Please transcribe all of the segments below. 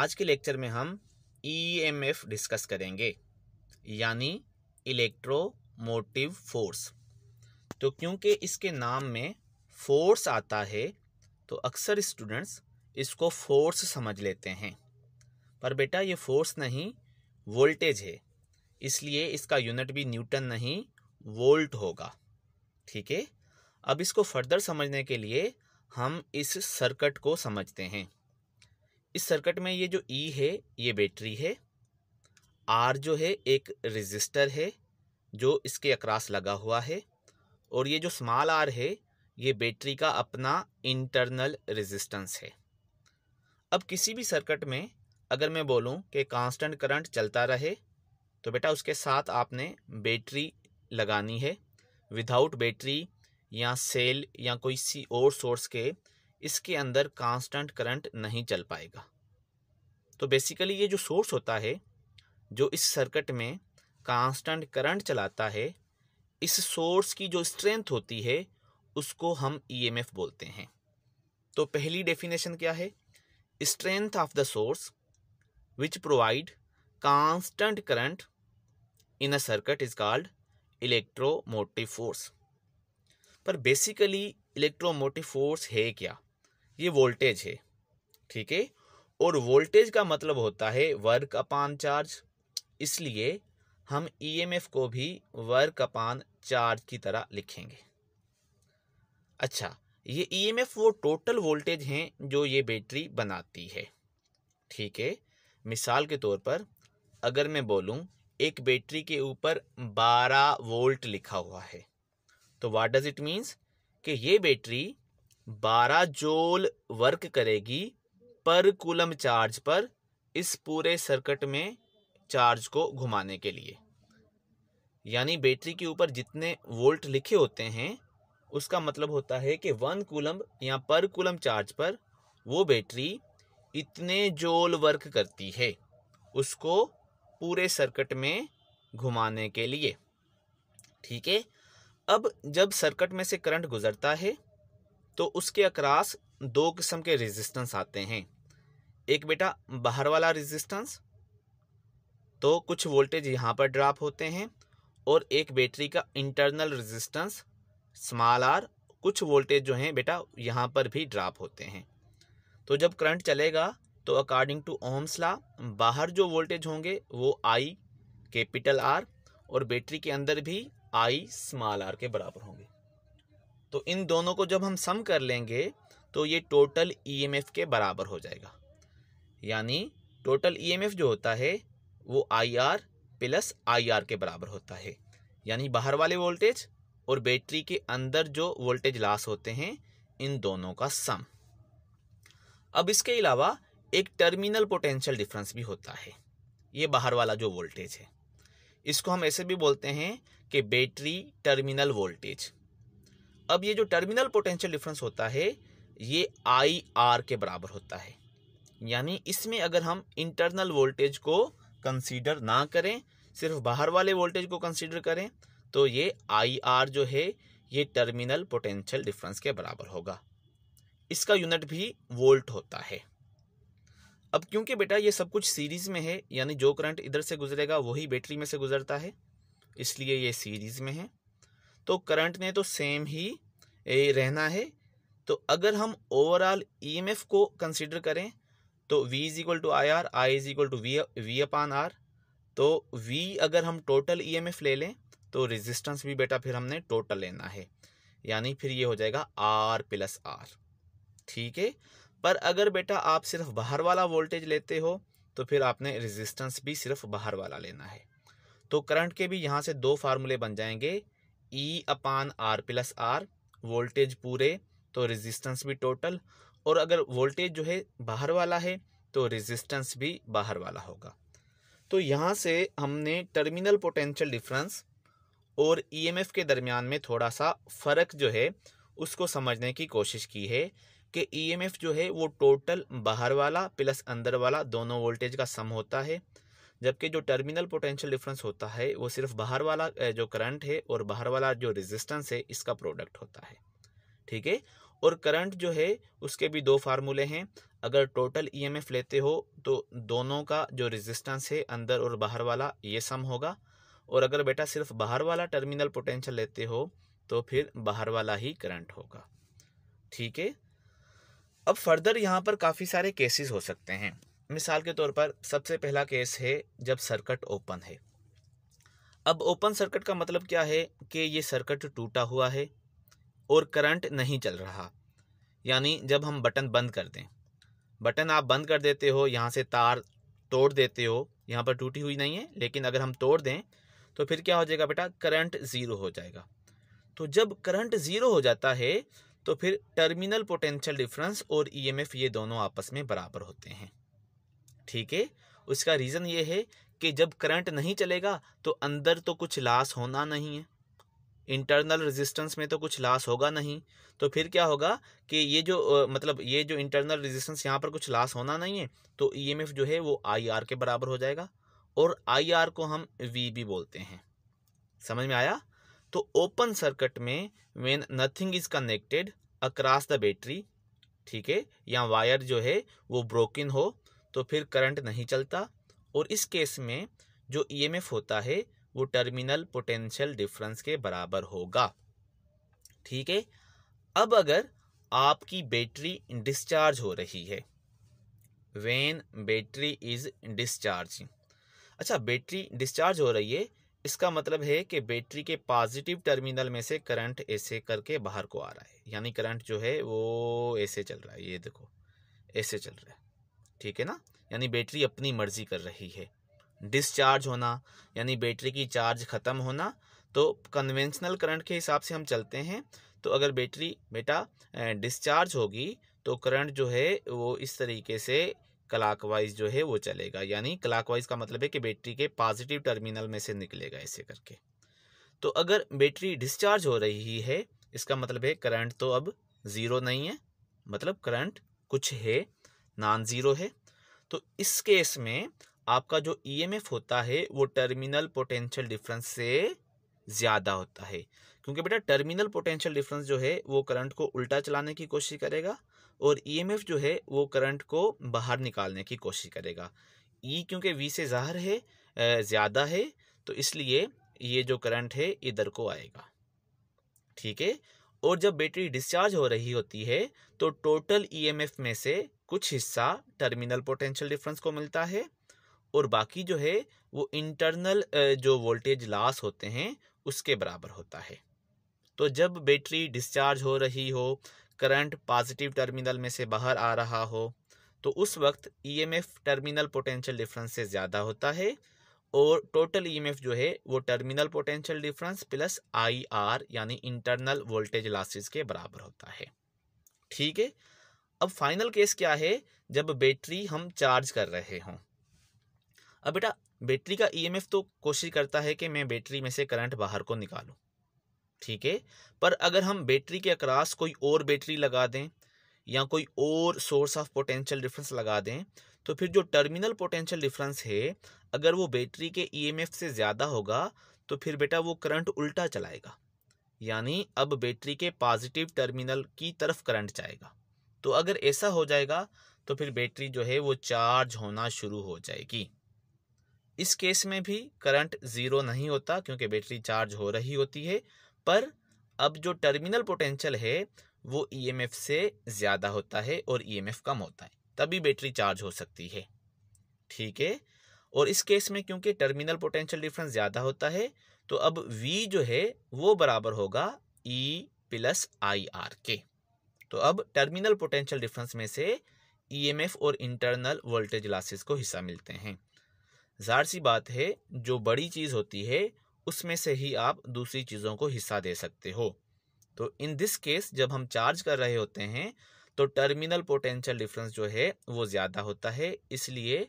आज के लेक्चर में हम ईएमएफ e डिस्कस करेंगे यानी इलेक्ट्रोमोटिव फोर्स तो क्योंकि इसके नाम में फोर्स आता है तो अक्सर स्टूडेंट्स इसको फोर्स समझ लेते हैं पर बेटा ये फोर्स नहीं वोल्टेज है इसलिए इसका यूनिट भी न्यूटन नहीं वोल्ट होगा ठीक है अब इसको फर्दर समझने के लिए हम इस सर्किट को समझते हैं इस सर्किट में ये जो ई e है ये बैटरी है आर जो है एक रजिस्टर है जो इसके अक्रास लगा हुआ है और ये जो स्मॉल आर है ये बैटरी का अपना इंटरनल रेजिस्टेंस है अब किसी भी सर्किट में अगर मैं बोलूं कि कांस्टेंट करंट चलता रहे तो बेटा उसके साथ आपने बैटरी लगानी है विदाउट बैटरी या सेल या कोई सी और सोर्स के इसके अंदर कांस्टेंट करंट नहीं चल पाएगा तो बेसिकली ये जो सोर्स होता है जो इस सर्किट में कांस्टेंट करंट चलाता है इस सोर्स की जो स्ट्रेंथ होती है उसको हम ईएमएफ e बोलते हैं तो पहली डेफिनेशन क्या है strength of the source which provide constant current in a circuit is called electromotive force पर बेसिकली इलेक्ट्रोमोटिव फोर्स है क्या ये वोल्टेज है ठीक है और वोल्टेज का मतलब होता है वर्क अपान चार्ज इसलिए हम ईएमएफ e को भी वर्क अपान चार्ज की तरह लिखेंगे अच्छा ये ईएमएफ e वो टोटल वोल्टेज हैं जो ये बैटरी बनाती है ठीक है मिसाल के तौर पर अगर मैं बोलूँ एक बैटरी के ऊपर 12 वोल्ट लिखा हुआ है तो वाट डज इट मीन्स कि ये बैटरी बारह जोल वर्क करेगी पर कूलम चार्ज पर इस पूरे सर्किट में चार्ज को घुमाने के लिए यानी बैटरी के ऊपर जितने वोल्ट लिखे होते हैं उसका मतलब होता है कि वन कूलम या पर कूलम चार्ज पर वो बैटरी इतने जोल वर्क करती है उसको पूरे सर्किट में घुमाने के लिए ठीक है अब जब सर्किट में से करंट गुजरता है तो उसके अक्रास दो किस्म के रेजिस्टेंस आते हैं एक बेटा बाहर वाला रेजिस्टेंस तो कुछ वोल्टेज यहाँ पर ड्रॉप होते हैं और एक बैटरी का इंटरनल रेजिस्टेंस स्मॉल आर कुछ वोल्टेज जो हैं बेटा यहाँ पर भी ड्रॉप होते हैं तो जब करंट चलेगा तो अकॉर्डिंग टू ओम्स ला बाहर जो वोल्टेज होंगे वो आई कैपिटल आर और बैटरी के अंदर भी आई स्मॉल आर के बराबर होंगे तो इन दोनों को जब हम सम कर लेंगे तो ये टोटल ईएमएफ e के बराबर हो जाएगा यानी टोटल ईएमएफ e जो होता है वो आईआर प्लस आईआर के बराबर होता है यानी बाहर वाले वोल्टेज और बैटरी के अंदर जो वोल्टेज लॉस होते हैं इन दोनों का सम अब इसके अलावा एक टर्मिनल पोटेंशियल डिफरेंस भी होता है ये बाहर वाला जो वोल्टेज है इसको हम ऐसे भी बोलते हैं कि बैटरी टर्मिनल वोल्टेज अब ये जो टर्मिनल पोटेंशियल डिफरेंस होता है ये आई आर के बराबर होता है यानी इसमें अगर हम इंटरनल वोल्टेज को कंसीडर ना करें सिर्फ बाहर वाले वोल्टेज को कंसीडर करें तो ये आई आर जो है ये टर्मिनल पोटेंशियल डिफरेंस के बराबर होगा इसका यूनिट भी वोल्ट होता है अब क्योंकि बेटा ये सब कुछ सीरीज में है यानी जो करंट इधर से गुजरेगा वही बैटरी में से गुजरता है इसलिए ये सीरीज में है तो करंट ने तो सेम ही रहना है तो अगर हम ओवरऑल ई e को कंसिडर करें तो V is equal to I R I is equal to V V upon R तो वी अगर हम टोटल ई e ले लें तो रेजिस्टेंस भी बेटा फिर हमने टोटल लेना है यानी फिर ये हो जाएगा आर प्लस आर ठीक है पर अगर बेटा आप सिर्फ बाहर वाला वोल्टेज लेते हो तो फिर आपने रेजिस्टेंस भी सिर्फ बाहर वाला लेना है तो करंट के भी यहाँ से दो फार्मूले बन जाएंगे E e upon R plus R voltage पूरे तो रेजिस्टेंस भी टोटल और अगर वोल्टेज जो है बाहर वाला है तो रेजिस्टेंस भी बाहर वाला होगा तो यहाँ से हमने टर्मिनल पोटेंशियल डिफरेंस और ईएमएफ e के दरमियान में थोड़ा सा फ़र्क जो है उसको समझने की कोशिश की है कि ईएमएफ e जो है वो टोटल बाहर वाला प्लस अंदर वाला दोनों वोल्टेज का सम होता है जबकि जो टर्मिनल पोटेंशियल डिफरेंस होता है वो सिर्फ बाहर वाला जो करंट है और बाहर वाला जो रेजिस्टेंस है इसका प्रोडक्ट होता है ठीक है और करंट जो है उसके भी दो फार्मूले हैं अगर टोटल ईएमएफ लेते हो तो दोनों का जो रेजिस्टेंस है अंदर और बाहर वाला ये सम होगा और अगर बेटा सिर्फ बाहर वाला टर्मिनल पोटेंशियल लेते हो तो फिर बाहर वाला ही करंट होगा ठीक है अब फर्दर यहाँ पर काफ़ी सारे केसेस हो सकते हैं मिसाल के तौर पर सबसे पहला केस है जब सर्किट ओपन है अब ओपन सर्किट का मतलब क्या है कि ये सर्किट टूटा हुआ है और करंट नहीं चल रहा यानी जब हम बटन बंद कर दें बटन आप बंद कर देते हो यहाँ से तार तोड़ देते हो यहाँ पर टूटी हुई नहीं है लेकिन अगर हम तोड़ दें तो फिर क्या हो जाएगा बेटा करंट ज़ीरो हो जाएगा तो जब करंट ज़ीरो हो जाता है तो फिर टर्मिनल पोटेंशियल डिफरेंस और ईएमएफ e ये दोनों आपस में बराबर होते हैं ठीक है उसका रीज़न ये है कि जब करंट नहीं चलेगा तो अंदर तो कुछ लास होना नहीं है इंटरनल रेजिस्टेंस में तो कुछ लास होगा नहीं तो फिर क्या होगा कि ये जो मतलब ये जो इंटरनल रेजिस्टेंस यहाँ पर कुछ लास होना नहीं है तो ईएमएफ e जो है वो आईआर के बराबर हो जाएगा और आईआर को हम वी भी बोलते हैं समझ में आया तो ओपन सर्किट में when nothing is connected across the battery ठीक है या वायर जो है वो ब्रोकन हो तो फिर करंट नहीं चलता और इस केस में जो ईएमएफ e होता है वो टर्मिनल पोटेंशियल डिफरेंस के बराबर होगा ठीक है अब अगर आपकी बैटरी डिस्चार्ज हो रही है वेन बैटरी इज डिस्चार्जिंग अच्छा बैटरी डिस्चार्ज हो रही है इसका मतलब है कि बैटरी के पॉजिटिव टर्मिनल में से करंट ऐसे करके बाहर को आ रहा है यानी करंट जो है वो ऐसे चल रहा है ये देखो ऐसे चल रहा है ठीक है ना यानी बैटरी अपनी मर्जी कर रही है डिस्चार्ज होना यानी बैटरी की चार्ज ख़त्म होना तो कन्वेंशनल करंट के हिसाब से हम चलते हैं तो अगर बैटरी बेटा डिस्चार्ज होगी तो करंट जो है वो इस तरीके से क्लाकवाइज जो है वो चलेगा यानी क्लाकवाइज का मतलब है कि बैटरी के पॉजिटिव टर्मिनल में से निकलेगा ऐसे करके तो अगर बैटरी डिस्चार्ज हो रही है इसका मतलब है करंट तो अब ज़ीरो नहीं है मतलब करंट कुछ है नॉन ज़ीरो है तो इस केस में आपका जो ईएमएफ e होता है वो टर्मिनल पोटेंशियल डिफरेंस से ज़्यादा होता है क्योंकि बेटा टर्मिनल पोटेंशियल डिफरेंस जो है वो करंट को उल्टा चलाने की कोशिश करेगा और ईएमएफ e जो है वो करंट को बाहर निकालने की कोशिश करेगा ई e क्योंकि वी से जहर है ज़्यादा है तो इसलिए ये जो करंट है इधर को आएगा ठीक है और जब बैटरी डिस्चार्ज हो रही होती है तो टोटल ईएमएफ में से कुछ हिस्सा टर्मिनल पोटेंशियल डिफरेंस को मिलता है और बाकी जो है वो इंटरनल जो वोल्टेज लॉस होते हैं उसके बराबर होता है तो जब बैटरी डिस्चार्ज हो रही हो करंट पॉजिटिव टर्मिनल में से बाहर आ रहा हो तो उस वक्त ईएमएफ टर्मिनल पोटेंशियल डिफरेंस से ज़्यादा होता है और टोटल ईएमएफ e जो है वो terminal potential difference plus IR यानी इंटरनल वोल्टेज लॉसेस के बराबर होता है ठीक है अब फाइनल केस क्या है जब बैटरी हम चार्ज कर रहे हों अब बेटा बैटरी का ईएमएफ e तो कोशिश करता है कि मैं बैटरी में से करंट बाहर को निकालूं ठीक है पर अगर हम बैटरी के अक्रास कोई और बैटरी लगा दें या कोई और सोर्स ऑफ पोटेंशियल डिफरेंस लगा दें तो फिर जो टर्मिनल पोटेंशियल डिफरेंस है अगर वो बैटरी के ईएमएफ e से ज़्यादा होगा तो फिर बेटा वो करंट उल्टा चलाएगा यानी अब बैटरी के पॉजिटिव टर्मिनल की तरफ करंट जाएगा तो अगर ऐसा हो जाएगा तो फिर बैटरी जो है वो चार्ज होना शुरू हो जाएगी इस केस में भी करंट ज़ीरो नहीं होता क्योंकि बैटरी चार्ज हो रही होती है पर अब जो टर्मिनल पोटेंशियल है वो ईएमएफ e से ज़्यादा होता है और ईएमएफ e कम होता है तभी बैटरी चार्ज हो सकती है ठीक है और इस केस में क्योंकि टर्मिनल पोटेंशियल डिफरेंस ज़्यादा होता है तो अब वी जो है वो बराबर होगा ई प्लस आई आर के तो अब टर्मिनल पोटेंशियल डिफरेंस में से ईएमएफ e और इंटरनल वोल्टेज लॉसेस को हिस्सा मिलते हैं ज़ाहिर सी बात है जो बड़ी चीज़ होती है उसमें से ही आप दूसरी चीज़ों को हिस्सा दे सकते हो तो इन दिस केस जब हम चार्ज कर रहे होते हैं तो टर्मिनल पोटेंशियल डिफरेंस जो है वो ज़्यादा होता है इसलिए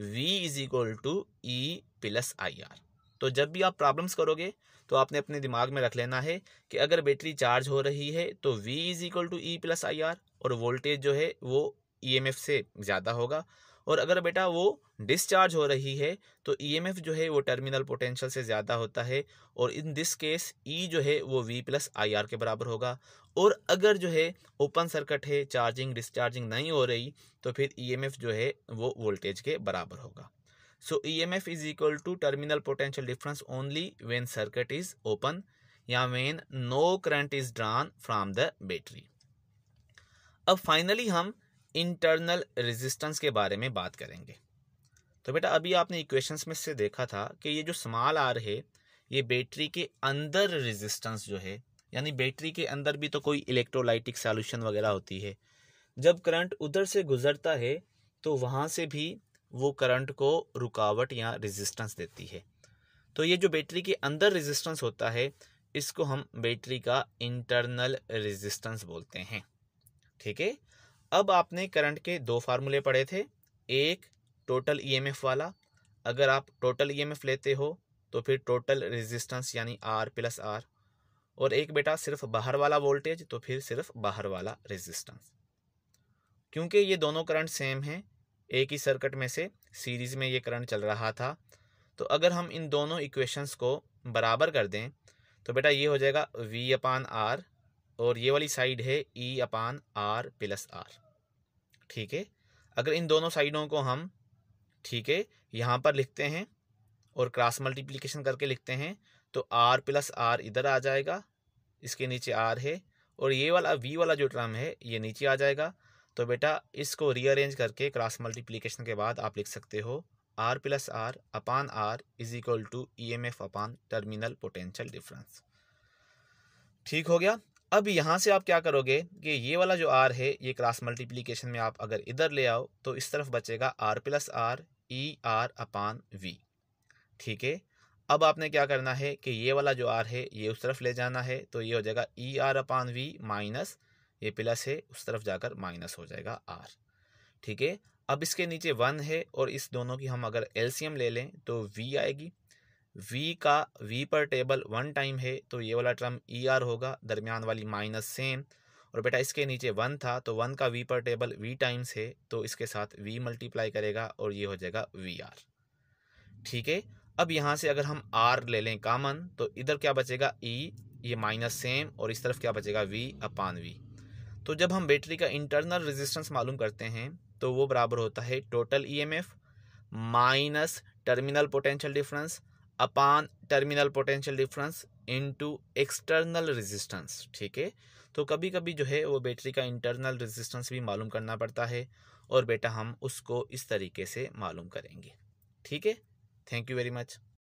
V is equal to E plus I R तो जब भी आप प्रॉब्लम्स करोगे तो आपने अपने दिमाग में रख लेना है कि अगर बैटरी चार्ज हो रही है तो V is equal to E plus I R और वोल्टेज जो है वो ई एम एफ से ज़्यादा होगा और अगर बेटा वो डिस्चार्ज हो रही है तो ई एम एफ जो है वो टर्मिनल पोटेंशियल से ज़्यादा होता है और इन दिस केस ई जो है वो वी प्लस आई आर के बराबर होगा और अगर जो है ओपन सर्किट है चार्जिंग डिस्चार्जिंग नहीं हो रही तो फिर ई एम एफ जो है वो वोल्टेज के बराबर होगा so E M F is equal to terminal potential difference only when circuit is open या when no current is drawn from the battery अब फाइनली हम इंटरनल रेजिस्टेंस के बारे में बात करेंगे तो बेटा अभी आपने इक्वेशंस में से देखा था कि ये जो स्मॉल आर है ये बैटरी के अंदर रेजिस्टेंस जो है यानी बैटरी के अंदर भी तो कोई इलेक्ट्रोलाइटिक सॉल्यूशन वगैरह होती है जब करंट उधर से गुजरता है तो वहाँ से भी वो करंट को रुकावट या रेजिस्टेंस देती है तो ये जो बैटरी के अंदर रेजिस्टेंस होता है इसको हम बैटरी का इंटरनल रेजिस्टेंस बोलते हैं ठीक है अब आपने करंट के दो फार्मूले पढ़े थे एक टोटल ईएमएफ e वाला अगर आप टोटल ईएमएफ e लेते हो तो फिर टोटल रेजिस्टेंस यानी आर प्लस आर और एक बेटा सिर्फ बाहर वाला वोल्टेज तो फिर सिर्फ बाहर वाला रेजिस्टेंस क्योंकि ये दोनों करंट सेम हैं एक ही सर्किट में से सीरीज़ में ये करंट चल रहा था तो अगर हम इन दोनों इक्वेशंस को बराबर कर दें तो बेटा ये हो जाएगा V अपान आर और ये वाली साइड है E upon R plus R ठीक है अगर इन दोनों साइडों को हम ठीक है यहाँ पर लिखते हैं और क्रॉस मल्टीप्लीकेशन करके लिखते हैं तो आर प्लस आर इधर आ जाएगा इसके नीचे आर है और ये वाला वी वाला जो टर्म है ये नीचे आ जाएगा तो बेटा इसको रीअरेंज करके क्रॉस मल्टीप्लीकेशन के बाद आप लिख सकते हो R plus R upon R is equal to E M F upon terminal potential difference ठीक हो गया अब यहाँ से आप क्या करोगे कि ये वाला जो आर है ये क्रॉस मल्टीप्लीकेशन में आप अगर इधर ले आओ तो इस तरफ बचेगा R plus R E R upon V ठीक है अब आपने क्या करना है कि ये वाला जो आर है ये उस तरफ ले जाना है तो ये हो जाएगा E R upon V minus ये प्लस है उस तरफ जाकर माइनस हो जाएगा आर ठीक है अब इसके नीचे वन है और इस दोनों की हम अगर एलसीएम ले लें तो वी आएगी वी का वी पर टेबल वन टाइम है तो ये वाला टर्म ई e आर होगा दरमियान वाली माइनस सेम और बेटा इसके नीचे वन था तो वन का वी पर टेबल वी टाइम्स है तो इसके साथ वी मल्टीप्लाई करेगा और ये हो जाएगा वी आर ठीक है अब यहाँ से अगर हम आर ले लें कामन तो इधर क्या बचेगा ई e, ये माइनस सेम और इस तरफ क्या बचेगा वी अपान वी तो जब हम बैटरी का इंटरनल रेजिस्टेंस मालूम करते हैं तो वो बराबर होता है total EMF minus terminal potential difference upon terminal potential difference into external resistance ठीक है तो कभी कभी जो है वो बैटरी का इंटरनल रेजिस्टेंस भी मालूम करना पड़ता है और बेटा हम उसको इस तरीके से मालूम करेंगे ठीक है थैंक यू वेरी मच